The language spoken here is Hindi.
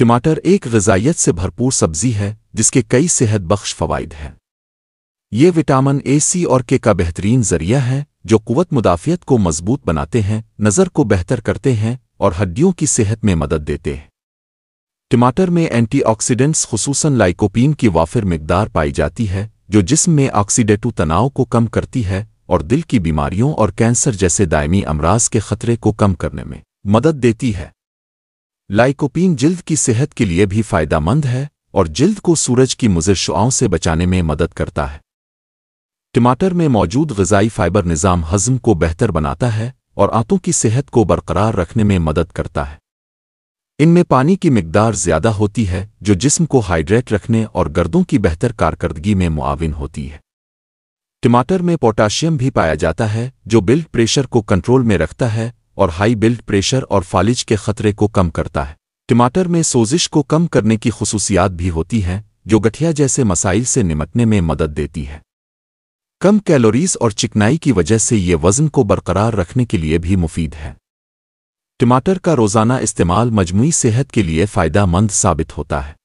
टमाटर एक गजाइत से भरपूर सब्जी है जिसके कई सेहत बख्श फ़वाद हैं ये विटामिन ए सी और के का बेहतरीन जरिया है जो कुवत मुदाफ़ियत को मजबूत बनाते हैं नज़र को बेहतर करते हैं और हड्डियों की सेहत में मदद देते हैं टमाटर में एंटीऑक्सीडेंट्स खसूस लाइकोपिन की वाफिर मकदार पाई जाती है जो जिस्म में ऑक्सीडेटिव तनाव को कम करती है और दिल की बीमारियों और कैंसर जैसे दायमी अमराज के ख़तरे को कम करने में मदद देती है लाइकोपीन जिल्द की सेहत के लिए भी फ़ायदामंद है और जिल्द को सूरज की मुजरशुआओं से बचाने में मदद करता है टमाटर में मौजूद गजाई फाइबर निज़ाम हज़म को बेहतर बनाता है और आंतों की सेहत को बरकरार रखने में मदद करता है इनमें पानी की मकदार ज़्यादा होती है जो जिस्म को हाइड्रेट रखने और गर्दों की बेहतर कारकर्दगी में मुआविन होती है टमाटर में पोटाशियम भी पाया जाता है जो ब्लड प्रेशर को कंट्रोल में रखता है और हाई बिल्ड प्रेशर और फालिज के खतरे को कम करता है टमाटर में सोजिश को कम करने की खसूसियात भी होती है जो गठिया जैसे मसाइल से निमटने में मदद देती है कम कैलोरीज और चिकनाई की वजह से ये वज़न को बरकरार रखने के लिए भी मुफीद है टमाटर का रोज़ाना इस्तेमाल मजमू सेहत के लिए फ़ायदा मंद साबित होता है